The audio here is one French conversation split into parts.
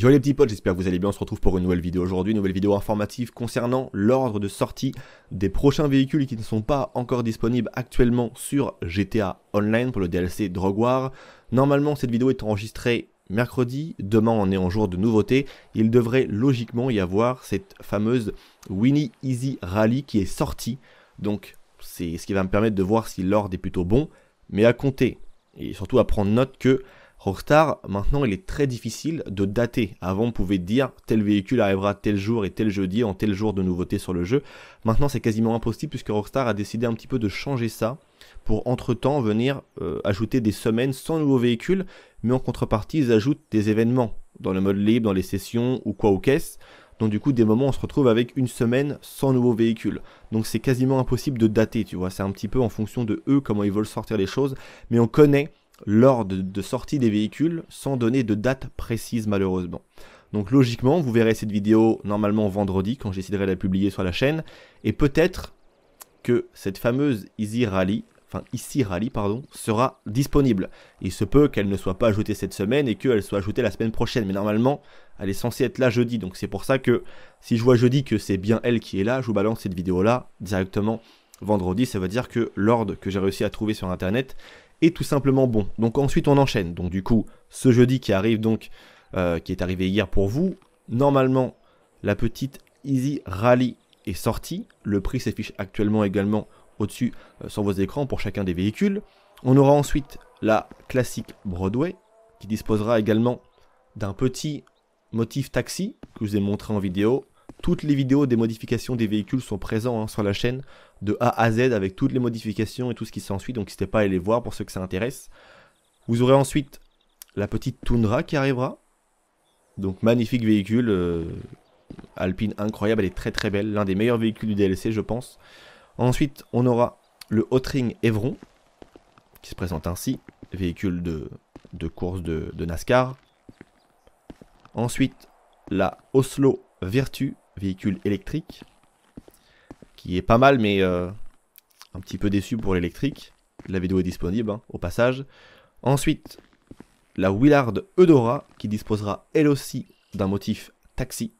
Yo les petits potes, j'espère que vous allez bien, on se retrouve pour une nouvelle vidéo aujourd'hui, nouvelle vidéo informative concernant l'ordre de sortie des prochains véhicules qui ne sont pas encore disponibles actuellement sur GTA Online pour le DLC Drug Normalement cette vidéo est enregistrée mercredi, demain on est en jour de nouveauté, il devrait logiquement y avoir cette fameuse Winnie Easy Rally qui est sortie, donc c'est ce qui va me permettre de voir si l'ordre est plutôt bon, mais à compter, et surtout à prendre note que Rockstar, maintenant, il est très difficile de dater. Avant, on pouvait dire tel véhicule arrivera tel jour et tel jeudi, en tel jour de nouveauté sur le jeu. Maintenant, c'est quasiment impossible puisque Rockstar a décidé un petit peu de changer ça pour entre-temps venir euh, ajouter des semaines sans nouveaux véhicules, mais en contrepartie, ils ajoutent des événements dans le mode libre, dans les sessions ou quoi ou quest Donc du coup, des moments, on se retrouve avec une semaine sans nouveaux véhicules. Donc c'est quasiment impossible de dater, tu vois. C'est un petit peu en fonction de eux, comment ils veulent sortir les choses. Mais on connaît L'ordre de, sortie des véhicules sans donner de date précise malheureusement. Donc logiquement, vous verrez cette vidéo normalement vendredi quand j'essaierai de la publier sur la chaîne. Et peut-être que cette fameuse Easy Rally, enfin Easy Rally pardon, sera disponible. Il se peut qu'elle ne soit pas ajoutée cette semaine et qu'elle soit ajoutée la semaine prochaine. Mais normalement, elle est censée être là jeudi. Donc c'est pour ça que si je vois jeudi que c'est bien elle qui est là, je vous balance cette vidéo là directement vendredi. Ça veut dire que l'ordre que j'ai réussi à trouver sur internet et tout simplement bon. Donc ensuite on enchaîne. Donc du coup, ce jeudi qui arrive donc, euh, qui est arrivé hier pour vous, normalement la petite Easy Rally est sortie. Le prix s'affiche actuellement également au-dessus euh, sur vos écrans pour chacun des véhicules. On aura ensuite la classique Broadway qui disposera également d'un petit motif taxi que je vous ai montré en vidéo toutes les vidéos des modifications des véhicules sont présentes hein, sur la chaîne de A à Z avec toutes les modifications et tout ce qui s'ensuit. Donc n'hésitez pas à aller voir pour ceux que ça intéresse. Vous aurez ensuite la petite Tundra qui arrivera. Donc magnifique véhicule. Euh, Alpine incroyable, elle est très très belle. L'un des meilleurs véhicules du DLC je pense. Ensuite on aura le Hotring Evron qui se présente ainsi. Véhicule de, de course de, de NASCAR. Ensuite la Oslo Virtue véhicule électrique, qui est pas mal, mais euh, un petit peu déçu pour l'électrique. La vidéo est disponible, hein, au passage. Ensuite, la Willard Eudora, qui disposera elle aussi d'un motif taxi.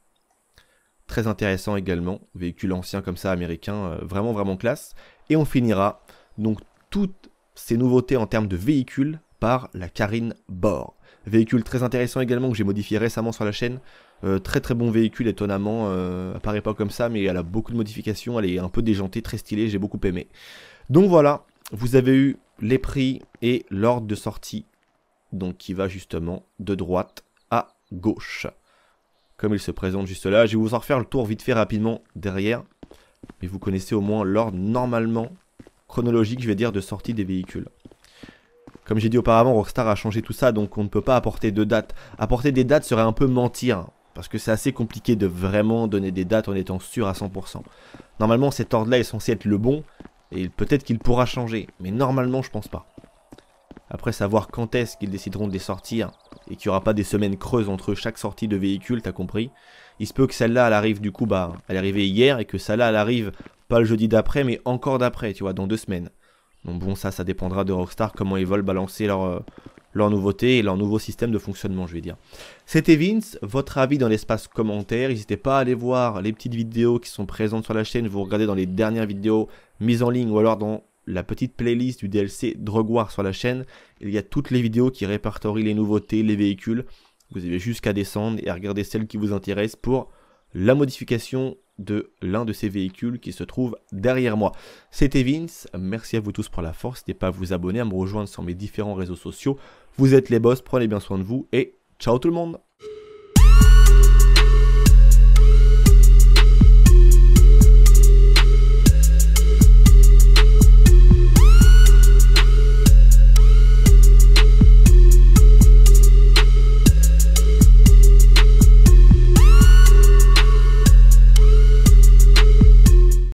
Très intéressant également, véhicule ancien comme ça, américain, euh, vraiment vraiment classe. Et on finira donc toutes ces nouveautés en termes de véhicules par la Karine bord Véhicule très intéressant également que j'ai modifié récemment sur la chaîne. Euh, très très bon véhicule étonnamment, apparaît euh, pas comme ça mais elle a beaucoup de modifications, elle est un peu déjantée, très stylée, j'ai beaucoup aimé. Donc voilà, vous avez eu les prix et l'ordre de sortie donc qui va justement de droite à gauche. Comme il se présente juste là, je vais vous en refaire le tour vite fait rapidement derrière. Mais vous connaissez au moins l'ordre normalement chronologique, je vais dire, de sortie des véhicules. Comme j'ai dit auparavant, Rockstar a changé tout ça, donc on ne peut pas apporter de dates. Apporter des dates serait un peu mentir, hein, parce que c'est assez compliqué de vraiment donner des dates en étant sûr à 100%. Normalement, cet ordre-là est censé être le bon, et peut-être qu'il pourra changer, mais normalement, je pense pas. Après savoir quand est-ce qu'ils décideront de les sortir, et qu'il n'y aura pas des semaines creuses entre chaque sortie de véhicule, t'as compris, il se peut que celle-là, elle arrive du coup, bah, elle est arrivée hier, et que celle-là, elle arrive pas le jeudi d'après, mais encore d'après, tu vois, dans deux semaines. Donc bon, ça, ça dépendra de Rockstar, comment ils veulent balancer leur, euh, leur nouveauté et leur nouveau système de fonctionnement, je vais dire. C'était Vince, votre avis dans l'espace commentaire. N'hésitez pas à aller voir les petites vidéos qui sont présentes sur la chaîne. Vous regardez dans les dernières vidéos mises en ligne ou alors dans la petite playlist du DLC Drug sur la chaîne. Il y a toutes les vidéos qui répertorient les nouveautés, les véhicules. Vous avez jusqu'à descendre et à regarder celles qui vous intéressent pour la modification de l'un de ces véhicules qui se trouve derrière moi. C'était Vince, merci à vous tous pour la force, n'hésitez pas à vous abonner, à me rejoindre sur mes différents réseaux sociaux. Vous êtes les boss, prenez bien soin de vous et ciao tout le monde